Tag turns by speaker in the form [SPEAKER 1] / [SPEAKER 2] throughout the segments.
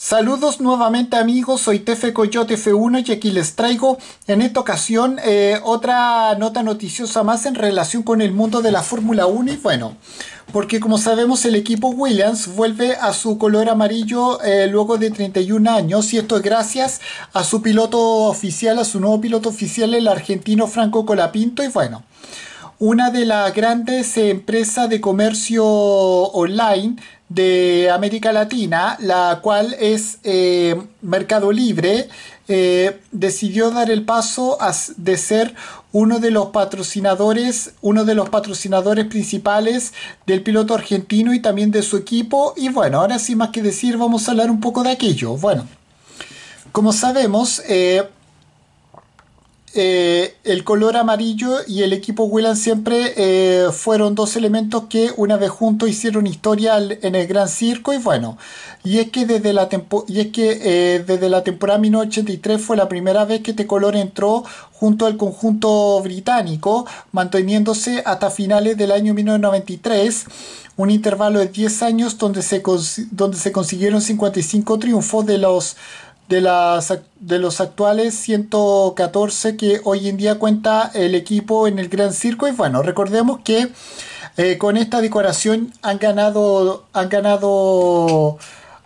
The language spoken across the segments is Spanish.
[SPEAKER 1] Saludos nuevamente amigos, soy Tefe Coyote F1 y aquí les traigo en esta ocasión eh, otra nota noticiosa más en relación con el mundo de la Fórmula 1 y bueno, porque como sabemos el equipo Williams vuelve a su color amarillo eh, luego de 31 años y esto es gracias a su piloto oficial, a su nuevo piloto oficial el argentino Franco Colapinto y bueno una de las grandes empresas de comercio online de América Latina, la cual es eh, Mercado Libre, eh, decidió dar el paso de ser uno de los patrocinadores, uno de los patrocinadores principales del piloto argentino y también de su equipo. Y bueno, ahora sin más que decir, vamos a hablar un poco de aquello. Bueno, como sabemos, eh, eh, el color amarillo y el equipo Whelan siempre eh, fueron dos elementos que una vez juntos hicieron historia en el Gran Circo y bueno, y es que desde la, y es que, eh, desde la temporada 1983 fue la primera vez que este color entró junto al conjunto británico, manteniéndose hasta finales del año 1993 un intervalo de 10 años donde se, donde se consiguieron 55 triunfos de los de, las, de los actuales 114 que hoy en día cuenta el equipo en el Gran Circo. Y bueno, recordemos que eh, con esta decoración han ganado, han ganado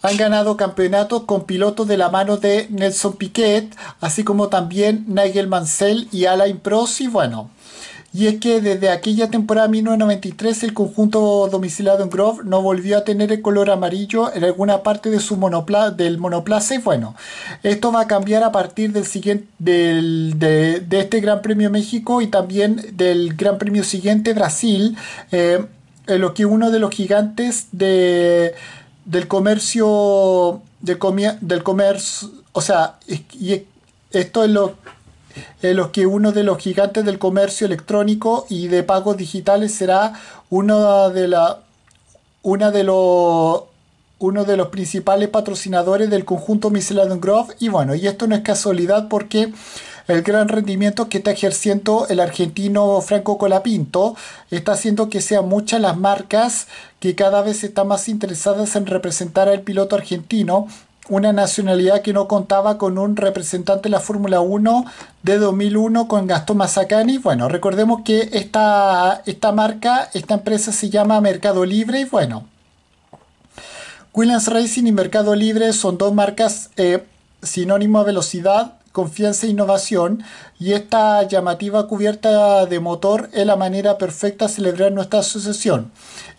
[SPEAKER 1] han ganado campeonatos con pilotos de la mano de Nelson Piquet, así como también Nigel Mansell y Alain Prost. Y bueno, y es que desde aquella temporada 1993 el conjunto domiciliado en Grove no volvió a tener el color amarillo en alguna parte de su monopla del monoplaza y bueno, esto va a cambiar a partir del siguiente del, de, este Gran Premio México y también del Gran Premio siguiente Brasil, eh, en lo que uno de los gigantes de, del comercio del, comercio, o sea, y esto es lo en eh, los que uno de los gigantes del comercio electrónico y de pagos digitales será uno de, la, una de los uno de los principales patrocinadores del conjunto Michelin Grove. Y bueno, y esto no es casualidad porque el gran rendimiento que está ejerciendo el argentino Franco Colapinto está haciendo que sean muchas las marcas que cada vez están más interesadas en representar al piloto argentino una nacionalidad que no contaba con un representante de la Fórmula 1 de 2001 con Gastón Mazzacani. Bueno, recordemos que esta, esta marca, esta empresa se llama Mercado Libre y bueno, Williams Racing y Mercado Libre son dos marcas eh, sinónimo a velocidad confianza e innovación y esta llamativa cubierta de motor es la manera perfecta de celebrar nuestra asociación.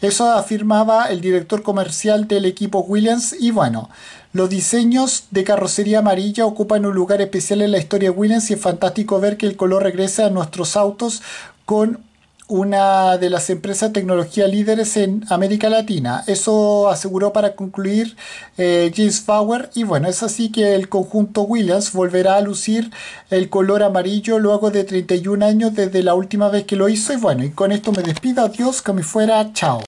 [SPEAKER 1] Eso afirmaba el director comercial del equipo Williams y bueno, los diseños de carrocería amarilla ocupan un lugar especial en la historia de Williams y es fantástico ver que el color regresa a nuestros autos con una de las empresas de tecnología líderes en América Latina. Eso aseguró para concluir eh, James Power y bueno, es así que el conjunto Williams volverá a lucir el color amarillo luego de 31 años desde la última vez que lo hizo y bueno, y con esto me despido, adiós, que me fuera, chao.